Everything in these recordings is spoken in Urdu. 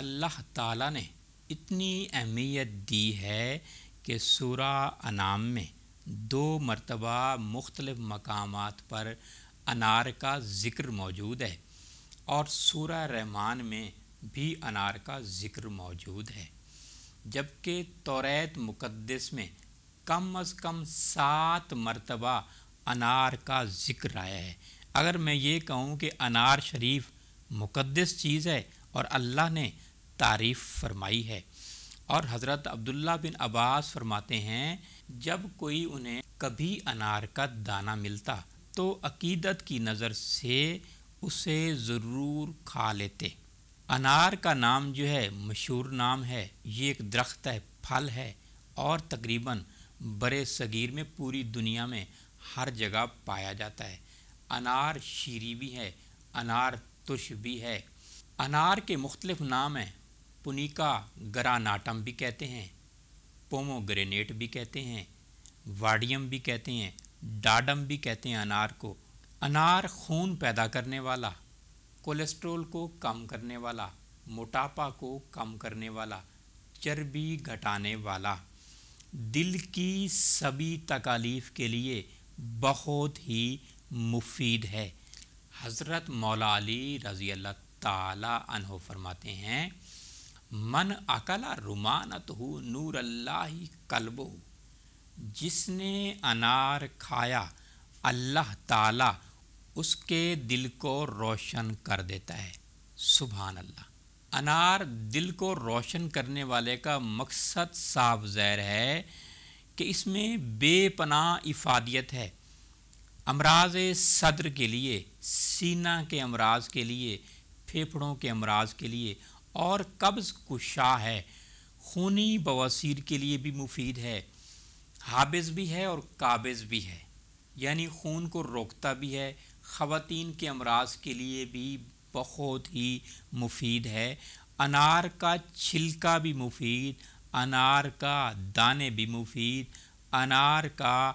اللہ تعالیٰ نے اتنی اہمیت دی ہے کہ سورہ انعام میں دو مرتبہ مختلف مقامات پر انار کا ذکر موجود ہے اور سورہ رحمان میں بھی انار کا ذکر موجود ہے جبکہ توریت مقدس میں کم از کم سات مرتبہ انار کا ذکر آیا ہے اگر میں یہ کہوں کہ انار شریف مقدس چیز ہے اور اللہ نے تعریف فرمائی ہے اور حضرت عبداللہ بن عباس فرماتے ہیں جب کوئی انہیں کبھی انار کا دانہ ملتا تو عقیدت کی نظر سے اسے ضرور کھا لیتے انار کا نام جو ہے مشہور نام ہے یہ ایک درخت ہے پھل ہے اور تقریباً برے صغیر میں پوری دنیا میں ہر جگہ پایا جاتا ہے انار شیری بھی ہے انار تش بھی ہے انار کے مختلف نام ہیں پنیکا گراناٹم بھی کہتے ہیں پومو گرینیٹ بھی کہتے ہیں واڈیم بھی کہتے ہیں ڈاڈم بھی کہتے ہیں انار کو انار خون پیدا کرنے والا کولیسٹرول کو کم کرنے والا موٹاپا کو کم کرنے والا چربی گھٹانے والا دل کی سبھی تکالیف کے لیے بہت ہی مفید ہے حضرت مولا علی رضی اللہ تعالی عنہ فرماتے ہیں من عقلا رومانت ہو نور اللہ قلب ہو جس نے انار کھایا اللہ تعالی اس کے دل کو روشن کر دیتا ہے سبحان اللہ انار دل کو روشن کرنے والے کا مقصد صاف زہر ہے کہ اس میں بے پناہ افادیت ہے امراض صدر کے لیے سینہ کے امراض کے لیے پھیپھڑوں کے امراض کے لیے اور قبض کشا ہے خونی بواسیر کے لیے بھی مفید ہے حابض بھی ہے اور قابض بھی ہے یعنی خون کو روکتا بھی ہے خواتین کے امراض کے لیے بھی بہت ہی مفید ہے انار کا چھلکا بھی مفید انار کا دانے بھی مفید انار کا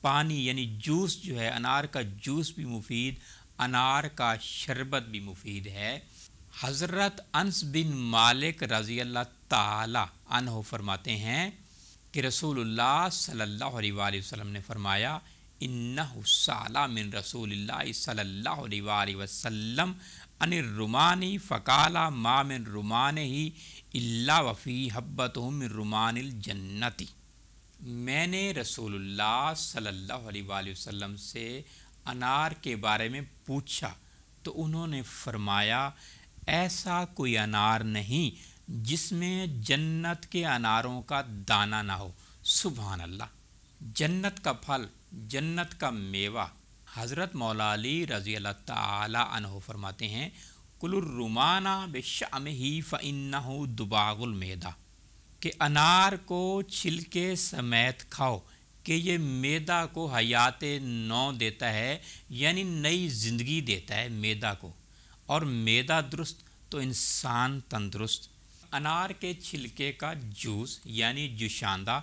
پانی یعنی جوس جو ہے انار کا جوس بھی مفید انار کا شربت بھی مفید ہے حضرت انس بن مالک رضی اللہ تعالی عنہ فرماتے ہیں کہ رسول اللہ صلی اللہ علیہ وآلہ وسلم نے فرمایا انََََََََََََََََََََ صلاح من رس اللّہ و سلمان فقن رمان اللہ وفی من رمان الجنتی رسول اللہ صلی اللہ وآلہ وسلم سے انار کے بارے میں پوچھا انہوں نے فرمایا ایسا کوئی انار نہیں جس میں جنت کے اناروں کا دانہ نہ ہو سبحان اللہ جنت کا پھل جنت کا میوہ حضرت مولا علی رضی اللہ تعالی عنہ فرماتے ہیں کل بے بشام ہی فن دباغ المیدا کہ انار کو چھلکے سمیت کھاؤ کہ یہ میدا کو حیات نو دیتا ہے یعنی نئی زندگی دیتا ہے میدا کو اور میدا درست تو انسان تندرست انار کے چھلکے کا جوس یعنی جوشاندہ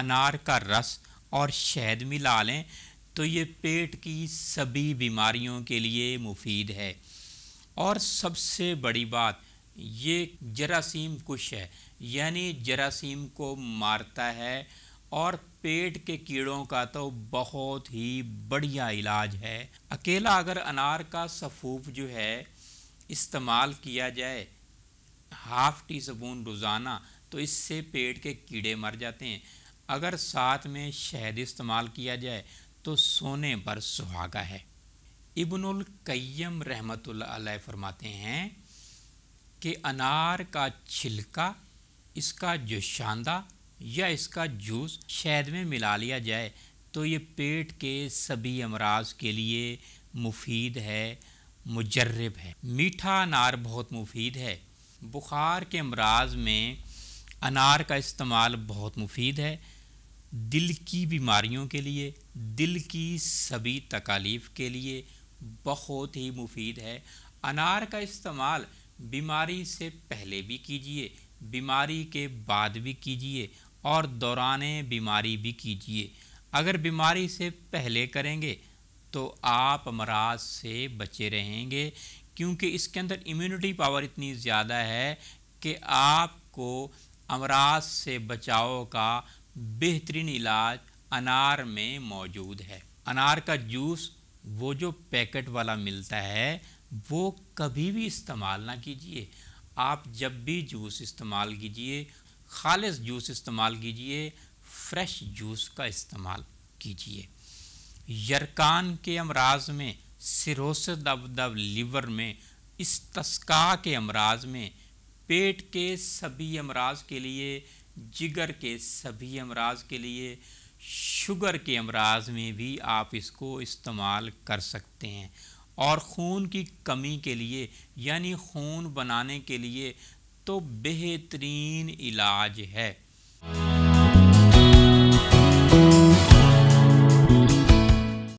انار کا رس اور شہد ملا لیں تو یہ پیٹ کی سبھی بیماریوں کے لیے مفید ہے اور سب سے بڑی بات یہ جراثیم کش ہے یعنی جراثیم کو مارتا ہے اور پیٹ کے کیڑوں کا تو بہت ہی بڑھیا علاج ہے اکیلا اگر انار کا صفوف جو ہے استعمال کیا جائے ہاف ٹی سپون روزانہ تو اس سے پیٹ کے کیڑے مر جاتے ہیں اگر ساتھ میں شہد استعمال کیا جائے تو سونے پر سہاگا ہے ابن القیم رحمۃ اللہ علیہ فرماتے ہیں کہ انار کا چھلکا اس کا جو شاندہ یا اس کا جوس شہد میں ملا لیا جائے تو یہ پیٹ کے سبھی امراض کے لیے مفید ہے مجرب ہے میٹھا انار بہت مفید ہے بخار کے امراض میں انار کا استعمال بہت مفید ہے دل کی بیماریوں کے لیے دل کی سبھی تکالیف کے لیے بہت ہی مفید ہے انار کا استعمال بیماری سے پہلے بھی کیجیے بیماری کے بعد بھی کیجیے اور دوران بیماری بھی کیجیے اگر بیماری سے پہلے کریں گے تو آپ امراض سے بچے رہیں گے کیونکہ اس کے اندر امیونٹی پاور اتنی زیادہ ہے کہ آپ کو امراض سے بچاؤ کا بہترین علاج انار میں موجود ہے انار کا جوس وہ جو پیکٹ والا ملتا ہے وہ کبھی بھی استعمال نہ کیجیے آپ جب بھی جوس استعمال کیجیے خالص جوس استعمال کیجیے فریش جوس کا استعمال کیجیے یرکان کے امراض میں سروسد دب دب لیور میں استسکا کے امراض میں پیٹ کے سبھی امراض کے لیے جگر کے سبھی امراض کے لیے شوگر کے امراض میں بھی آپ اس کو استعمال کر سکتے ہیں اور خون کی کمی کے لیے یعنی خون بنانے کے لیے تو بہترین علاج ہے